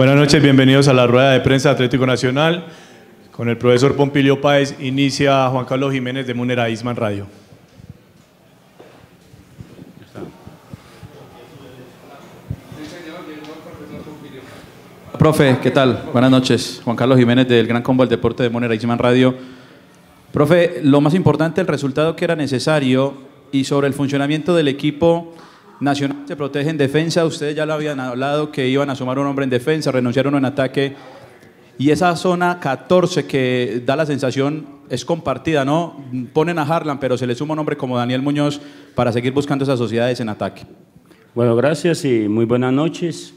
Buenas noches, bienvenidos a la rueda de prensa de Atlético Nacional. Con el profesor Pompilio Páez inicia Juan Carlos Jiménez de Munera Isman Radio. Profe, ¿qué tal? Buenas noches. Juan Carlos Jiménez del Gran Combo del Deporte de Monera Isman Radio. Profe, lo más importante, el resultado que era necesario y sobre el funcionamiento del equipo Nacional se protege en defensa, ustedes ya lo habían hablado que iban a sumar un hombre en defensa, renunciaron en ataque. Y esa zona 14 que da la sensación es compartida, ¿no? Ponen a Harlan, pero se le suma un hombre como Daniel Muñoz para seguir buscando esas sociedades en ataque. Bueno, gracias y muy buenas noches.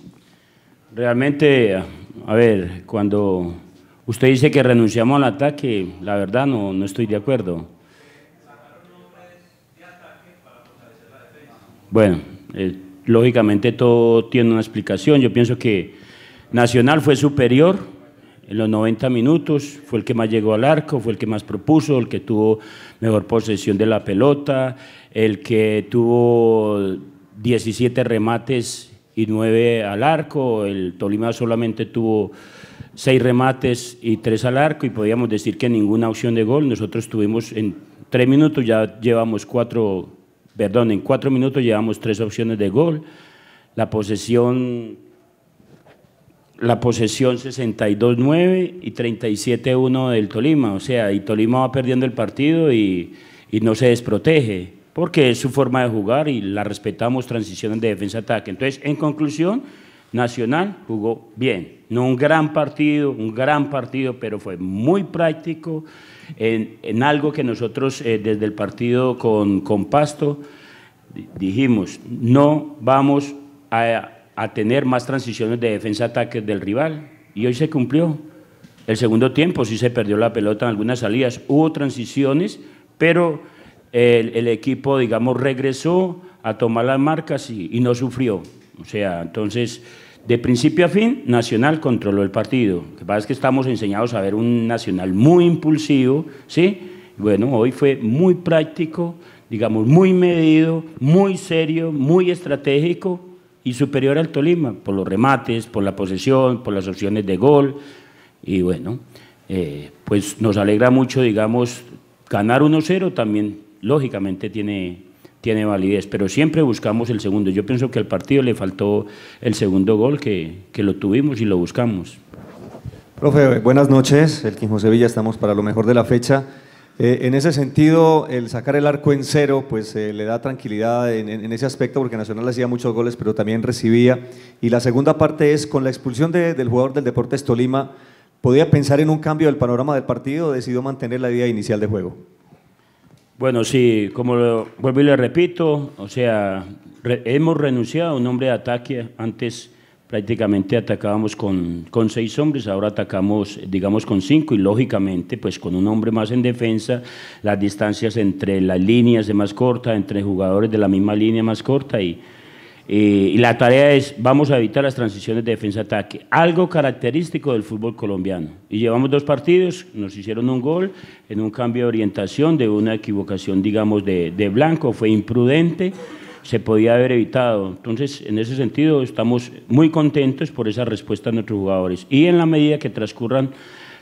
Realmente, a ver, cuando usted dice que renunciamos al ataque, la verdad no, no estoy de acuerdo. Bueno, eh, lógicamente todo tiene una explicación. Yo pienso que Nacional fue superior en los 90 minutos, fue el que más llegó al arco, fue el que más propuso, el que tuvo mejor posesión de la pelota, el que tuvo 17 remates y 9 al arco, el Tolima solamente tuvo 6 remates y 3 al arco y podíamos decir que ninguna opción de gol, nosotros tuvimos en 3 minutos ya llevamos cuatro perdón, en cuatro minutos llevamos tres opciones de gol. La posesión, la posesión 62-9 y 37-1 del Tolima. O sea, y Tolima va perdiendo el partido y, no se desprotege, porque es su forma de jugar y la respetamos transiciones de defensa-ataque. Entonces, en conclusión, Nacional jugó bien, no un gran partido, un gran partido, pero fue muy práctico en, algo que nosotros eh, desde el partido con, Pasto dijimos, no vamos a, tener más transiciones de defensa ataque del rival y hoy se cumplió. El segundo tiempo sí se perdió la pelota en algunas salidas, hubo transiciones, pero el, equipo, digamos, regresó a tomar las marcas y no sufrió. O sea, entonces, de principio a fin, Nacional controló el partido. Lo que pasa es que estamos enseñados a ver un Nacional muy impulsivo, ¿sí? Bueno, hoy fue muy práctico, digamos, muy medido, muy serio, muy estratégico y superior al Tolima, por los remates, por la posesión, por las opciones de gol. Y bueno, eh, pues nos alegra mucho, digamos, ganar 1-0 también, lógicamente, tiene tiene validez, pero siempre buscamos el segundo. Yo pienso que al partido le faltó el segundo gol, que, lo tuvimos y lo buscamos. Profe, buenas noches. El Quinjo Sevilla, estamos para lo mejor de la fecha. Eh, en ese sentido, el sacar el arco en cero, pues eh, le da tranquilidad en, ese aspecto, porque Nacional hacía muchos goles, pero también recibía. Y la segunda parte es, con la expulsión del jugador del Deportes Tolima, ¿podía pensar en un cambio del panorama del partido o decidió mantener la idea inicial de juego? Bueno, sí, como vuelvo y le repito, o sea, hemos renunciado a un hombre de ataque. Antes prácticamente atacábamos con, seis hombres, ahora atacamos, digamos, con cinco y lógicamente, pues con un hombre más en defensa, las distancias entre las líneas de más corta, entre jugadores de la misma línea más corta y eh, y la tarea es, vamos a evitar las transiciones de defensa-ataque, algo característico del fútbol colombiano. Y llevamos dos partidos, nos hicieron un gol en un cambio de orientación, de una equivocación, digamos, de, blanco, fue imprudente, se podía haber evitado. Entonces, en ese sentido, estamos muy contentos por esa respuesta de nuestros jugadores. Y en la medida que transcurran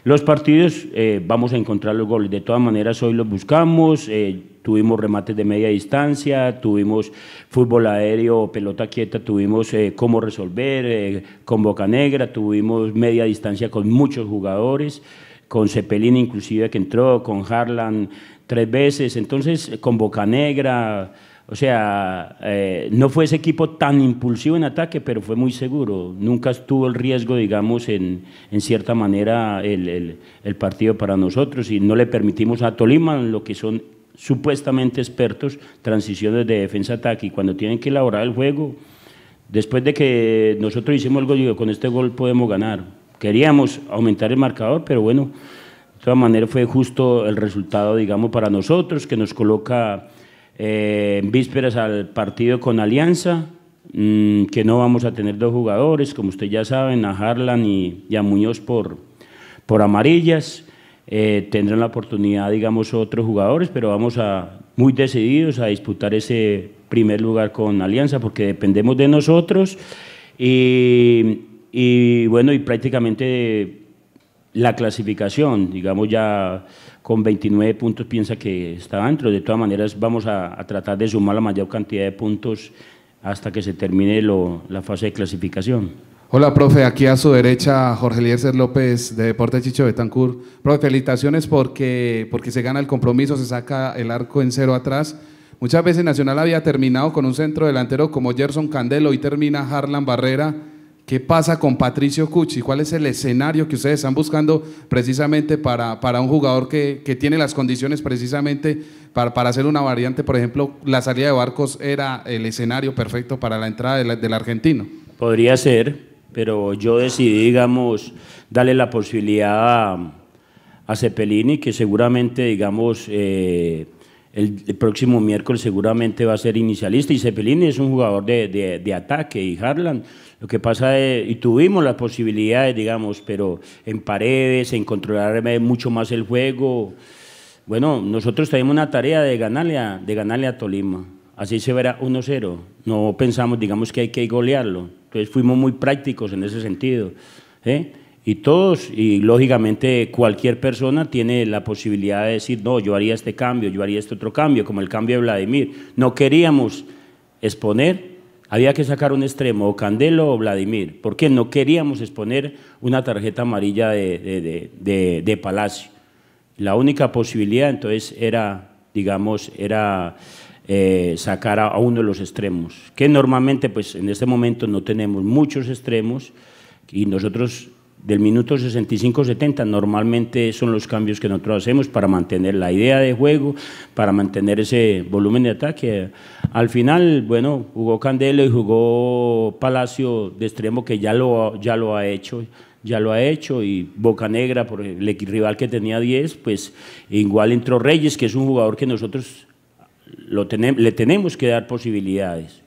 los partidos eh, vamos a encontrar los goles, de todas maneras hoy los buscamos, eh, tuvimos remates de media distancia, tuvimos fútbol aéreo, pelota quieta, tuvimos eh, cómo resolver con Boca Negra, tuvimos media distancia con muchos jugadores, con Cepelín inclusive que entró, con Harlan tres veces, entonces con Boca Negra o sea, eh, no fue ese equipo tan impulsivo en ataque, pero fue muy seguro. Nunca estuvo el riesgo, digamos, en, cierta manera el, partido para nosotros y no le permitimos a Tolima, lo que son supuestamente expertos, transiciones de defensa-ataque. Y cuando tienen que elaborar el juego, después de que nosotros hicimos el gol, digo, con este gol podemos ganar. Queríamos aumentar el marcador, pero bueno, de todas maneras fue justo el resultado, digamos, para nosotros, que nos coloca eh, en vísperas al partido con Alianza, mm, que no vamos a tener dos jugadores, como ustedes ya saben, a Harlan y, a Muñoz por, por amarillas. Eh, tendrán la oportunidad, digamos, otros jugadores, pero vamos a muy decididos a disputar ese primer lugar con Alianza, porque dependemos de nosotros y, y bueno, y prácticamente la clasificación, digamos ya con 29 puntos piensa que está dentro. De todas maneras, vamos a, tratar de sumar la mayor cantidad de puntos hasta que se termine lo, la fase de clasificación. Hola, profe. Aquí a su derecha, Jorge Liercer López de Deportes Chicho Betancur, Profe, felicitaciones porque, porque se gana el compromiso, se saca el arco en cero atrás. Muchas veces Nacional había terminado con un centro delantero como Gerson Candelo y termina Harlan Barrera ¿Qué pasa con Patricio Cucci? ¿Cuál es el escenario que ustedes están buscando precisamente para, para un jugador que, tiene las condiciones precisamente para, hacer una variante? Por ejemplo, la salida de Barcos era el escenario perfecto para la entrada del argentino. Podría ser, pero yo decidí, digamos, darle la posibilidad a, Cepelini, que seguramente, digamos, eh, el, próximo miércoles seguramente va a ser inicialista y Cepelini es un jugador de, ataque y Harlan. Lo que pasa es, y tuvimos las posibilidades, digamos, pero en paredes, en controlar mucho más el juego. Bueno, nosotros tenemos una tarea de ganarle a, de ganarle a Tolima. Así se verá 1-0. No pensamos, digamos, que hay que golearlo. Entonces fuimos muy prácticos en ese sentido. ¿eh? y todos, y lógicamente cualquier persona tiene la posibilidad de decir, no, yo haría este cambio, yo haría este otro cambio, como el cambio de Vladimir. No queríamos exponer, había que sacar un extremo, o Candelo o Vladimir, porque no queríamos exponer una tarjeta amarilla de, de, de, de Palacio. La única posibilidad entonces era, digamos, era eh, sacar a, a uno de los extremos, que normalmente pues en este momento no tenemos muchos extremos y nosotros del minuto 65-70 normalmente son los cambios que nosotros hacemos para mantener la idea de juego, para mantener ese volumen de ataque. Al final, bueno, jugó Candelo y jugó Palacio de extremo que ya lo, ya lo ha hecho. Ya lo ha hecho y Boca Negra, por el rival que tenía 10, pues igual entró Reyes, que es un jugador que nosotros lo le tenemos que dar posibilidades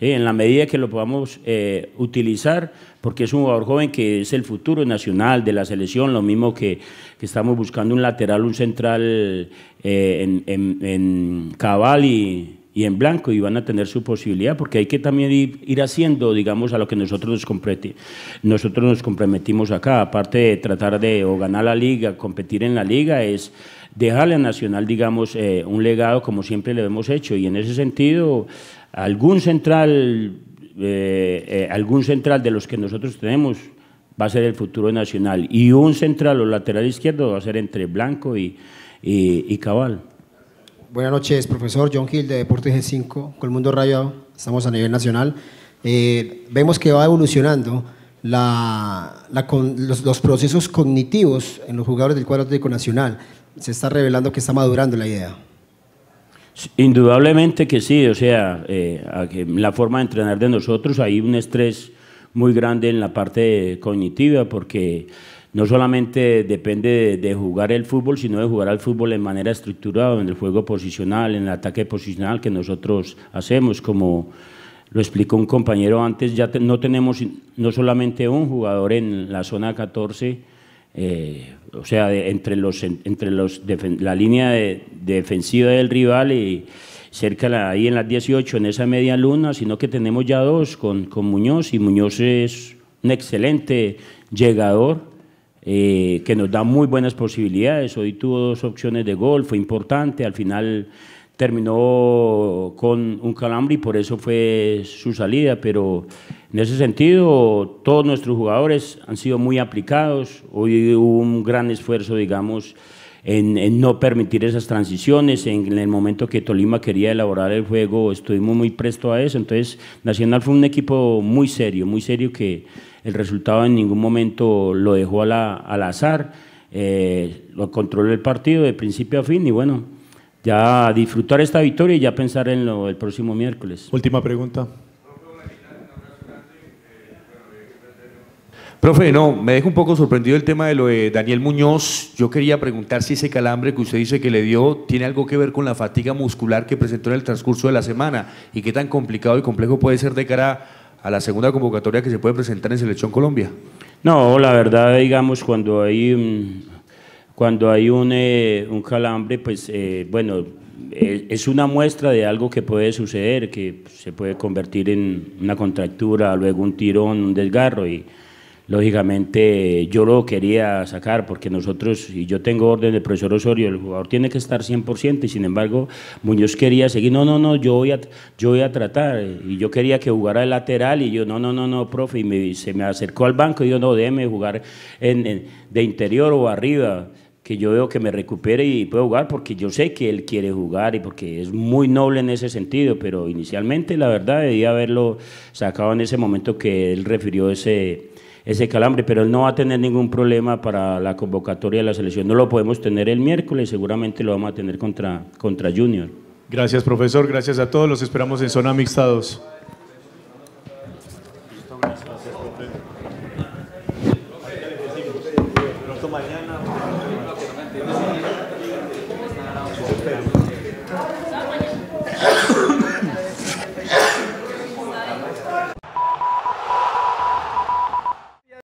en la medida que lo podamos eh, utilizar, porque es un jugador joven que es el futuro nacional de la selección, lo mismo que, estamos buscando un lateral, un central eh, en, en, cabal y, en blanco, y van a tener su posibilidad, porque hay que también ir, haciendo, digamos, a lo que nosotros nos, nosotros nos comprometimos acá, aparte de tratar de ganar la liga, competir en la liga, es dejarle a Nacional, digamos, eh, un legado como siempre lo hemos hecho. Y en ese sentido, algún central, eh, eh, algún central de los que nosotros tenemos va a ser el futuro Nacional. Y un central o lateral izquierdo va a ser entre Blanco y, y, Cabal. Buenas noches, profesor John Hill de Deportes G5, con el Mundo Rayado, estamos a nivel nacional. vemos que va evolucionando la, los, procesos cognitivos en los jugadores del cuadro técnico Nacional se está revelando que está madurando la idea. Indudablemente que sí, o sea, eh, la forma de entrenar de nosotros, hay un estrés muy grande en la parte cognitiva porque no solamente depende de, jugar el fútbol, sino de jugar al fútbol en manera estructurada, en el juego posicional, en el ataque posicional que nosotros hacemos. Como lo explicó un compañero antes, ya no tenemos no solamente un jugador en la zona 14, eh, o sea, entre, los, entre los, la línea defensiva del rival y cerca la, ahí en las 18, en esa media luna, sino que tenemos ya dos con, Muñoz y Muñoz es un excelente llegador eh, que nos da muy buenas posibilidades. Hoy tuvo dos opciones de gol, fue importante, al final terminó con un calambre y por eso fue su salida, pero en ese sentido todos nuestros jugadores han sido muy aplicados, hoy hubo un gran esfuerzo, digamos, en, no permitir esas transiciones, en, el momento que Tolima quería elaborar el juego estuvimos muy presto a eso, entonces Nacional fue un equipo muy serio, muy serio que el resultado en ningún momento lo dejó al azar, eh, lo controló el partido de principio a fin y bueno, ya disfrutar esta victoria y ya pensar en lo del próximo miércoles. Última pregunta. Profe, no, me deja un poco sorprendido el tema de lo de Daniel Muñoz. Yo quería preguntar si ese calambre que usted dice que le dio tiene algo que ver con la fatiga muscular que presentó en el transcurso de la semana y qué tan complicado y complejo puede ser de cara a la segunda convocatoria que se puede presentar en Selección Colombia. No, la verdad, digamos, cuando hay cuando hay un, eh, calambre, pues eh, bueno, eh, es una muestra de algo que puede suceder, que se puede convertir en una contractura, luego un tirón, un desgarro y lógicamente yo lo quería sacar porque nosotros, y yo tengo orden del profesor Osorio, el jugador tiene que estar 100% y sin embargo Muñoz quería seguir, no, no, no, yo voy a, yo voy a tratar y yo quería que jugara el lateral y yo, no, no, no, no, profe, y se me acercó al banco y yo, no, déjeme jugar en, de interior o arriba que yo veo que me recupere y pueda jugar porque yo sé que él quiere jugar y porque es muy noble en ese sentido, pero inicialmente la verdad debía haberlo sacado en ese momento que él refirió ese, ese calambre, pero él no va a tener ningún problema para la convocatoria de la selección. No lo podemos tener el miércoles, seguramente lo vamos a tener contra, contra Junior. Gracias profesor, gracias a todos, los esperamos en Zona Mixta 2.